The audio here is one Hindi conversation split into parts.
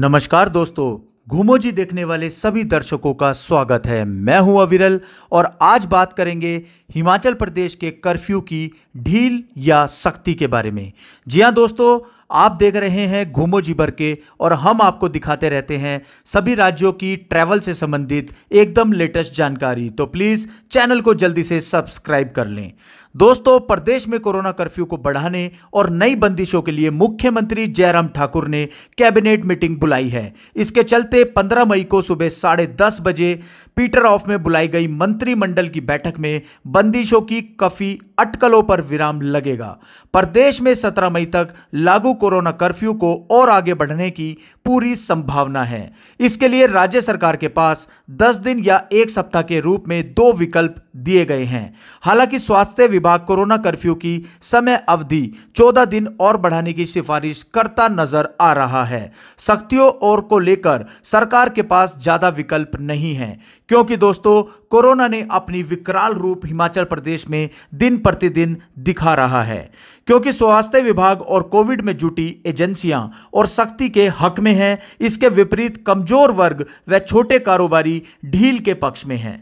नमस्कार दोस्तों घूमोजी देखने वाले सभी दर्शकों का स्वागत है मैं हूं अविरल और आज बात करेंगे हिमाचल प्रदेश के कर्फ्यू की ढील या सख्ती के बारे में जी हां दोस्तों आप देख रहे हैं घूमो भर के और हम आपको दिखाते रहते हैं सभी राज्यों की ट्रैवल से संबंधित एकदम लेटेस्ट जानकारी तो प्लीज़ चैनल को जल्दी से सब्सक्राइब कर लें दोस्तों प्रदेश में कोरोना कर्फ्यू को बढ़ाने और नई बंदिशों के लिए मुख्यमंत्री जयराम ठाकुर ने कैबिनेट मीटिंग बुलाई है इसके चलते 15 मई को सुबह साढ़े दस बजे पीटर ऑफ में बुलाई गई मंत्रिमंडल की बैठक में बंदिशों की काफी अटकलों पर विराम लगेगा प्रदेश में 17 मई तक लागू कोरोना कर्फ्यू को और आगे बढ़ने की पूरी संभावना है इसके लिए राज्य सरकार के पास 10 दिन या एक सप्ताह के रूप में दो विकल्प दिए गए हैं हालांकि स्वास्थ्य विभाग कोरोना कर्फ्यू की समय अवधि 14 दिन और बढ़ाने की सिफारिश करता नजर आ रहा है सख्तियों और को लेकर सरकार के पास ज्यादा विकल्प नहीं है क्योंकि दोस्तों कोरोना ने अपनी विकराल रूप हिमाचल प्रदेश में दिन प्रतिदिन दिखा रहा है क्योंकि स्वास्थ्य विभाग और कोविड में जुटी एजेंसियां और सख्ती के हक में हैं इसके विपरीत कमजोर वर्ग व छोटे कारोबारी ढील के पक्ष में हैं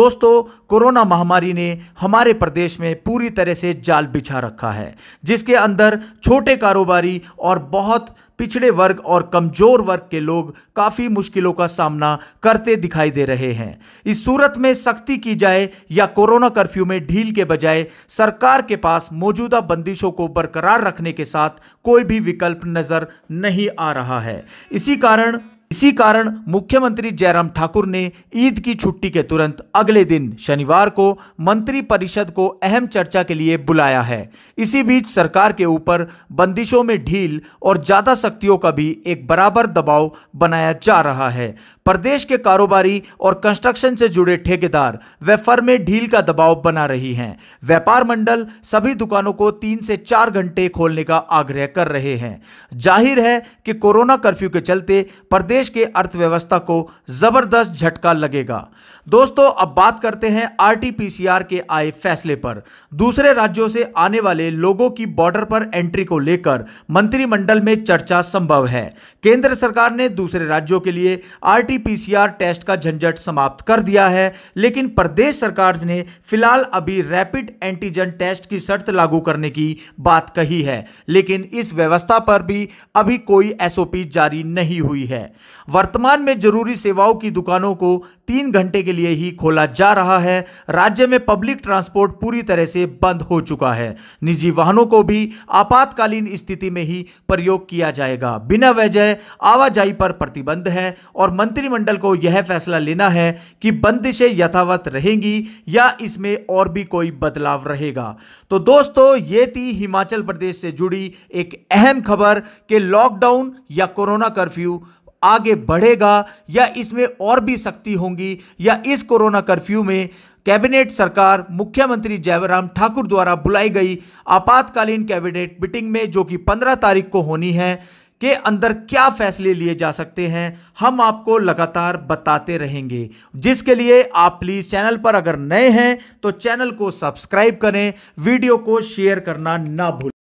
दोस्तों कोरोना महामारी ने हमारे प्रदेश में पूरी तरह से जाल बिछा रखा है जिसके अंदर छोटे कारोबारी और बहुत पिछड़े वर्ग और कमजोर वर्ग के लोग काफ़ी मुश्किलों का सामना करते दिखाई दे रहे हैं इस सूरत में सख्ती की जाए या कोरोना कर्फ्यू में ढील के बजाय सरकार के पास मौजूदा बंदिशों को बरकरार रखने के साथ कोई भी विकल्प नज़र नहीं आ रहा है इसी कारण इसी कारण मुख्यमंत्री जयराम ठाकुर ने ईद की छुट्टी के तुरंत अगले दिन शनिवार को मंत्रिपरिषद को अहम चर्चा के लिए बुलाया है इसी बीच सरकार के ऊपर बंदिशों में ढील और ज़्यादा शक्तियों का भी एक बराबर दबाव बनाया जा रहा है प्रदेश के कारोबारी और कंस्ट्रक्शन से जुड़े ठेकेदार व में ढील का दबाव बना रही हैं व्यापार मंडल सभी दुकानों को तीन से चार घंटे खोलने का आग्रह कर रहे हैं जाहिर है कि कोरोना कर्फ्यू के चलते प्रदेश देश के अर्थव्यवस्था को जबरदस्त झटका लगेगा दोस्तों अब बात करते हैं आरटीपीसीआर के आए फैसले पर दूसरे राज्यों से आने वाले लोगों की बॉर्डर पर एंट्री को लेकर मंत्रिमंडल में चर्चा संभव है केंद्र सरकार ने दूसरे राज्यों के लिए आरटीपीसीआर टेस्ट का झंझट समाप्त कर दिया है लेकिन प्रदेश सरकार ने फिलहाल अभी रैपिड एंटीजन टेस्ट की शर्त लागू करने की बात कही है लेकिन इस व्यवस्था पर भी अभी कोई एसओपी जारी नहीं हुई है वर्तमान में जरूरी सेवाओं की दुकानों को तीन घंटे के लिए ही खोला जा रहा है राज्य में पब्लिक ट्रांसपोर्ट पूरी तरह से बंद हो चुका है निजी वाहनों को भी आपातकालीन स्थिति में ही प्रयोग किया जाएगा बिना वजह आवाजाही पर प्रतिबंध है और मंत्रिमंडल को यह फैसला लेना है कि बंदिशें यथावत रहेंगी या इसमें और भी कोई बदलाव रहेगा तो दोस्तों ये थी हिमाचल प्रदेश से जुड़ी एक अहम खबर कि लॉकडाउन या कोरोना कर्फ्यू आगे बढ़ेगा या इसमें और भी सख्ती होंगी या इस कोरोना कर्फ्यू में कैबिनेट सरकार मुख्यमंत्री जयराम ठाकुर द्वारा बुलाई गई आपातकालीन कैबिनेट मीटिंग में जो कि 15 तारीख को होनी है के अंदर क्या फैसले लिए जा सकते हैं हम आपको लगातार बताते रहेंगे जिसके लिए आप प्लीज़ चैनल पर अगर नए हैं तो चैनल को सब्सक्राइब करें वीडियो को शेयर करना ना भूलें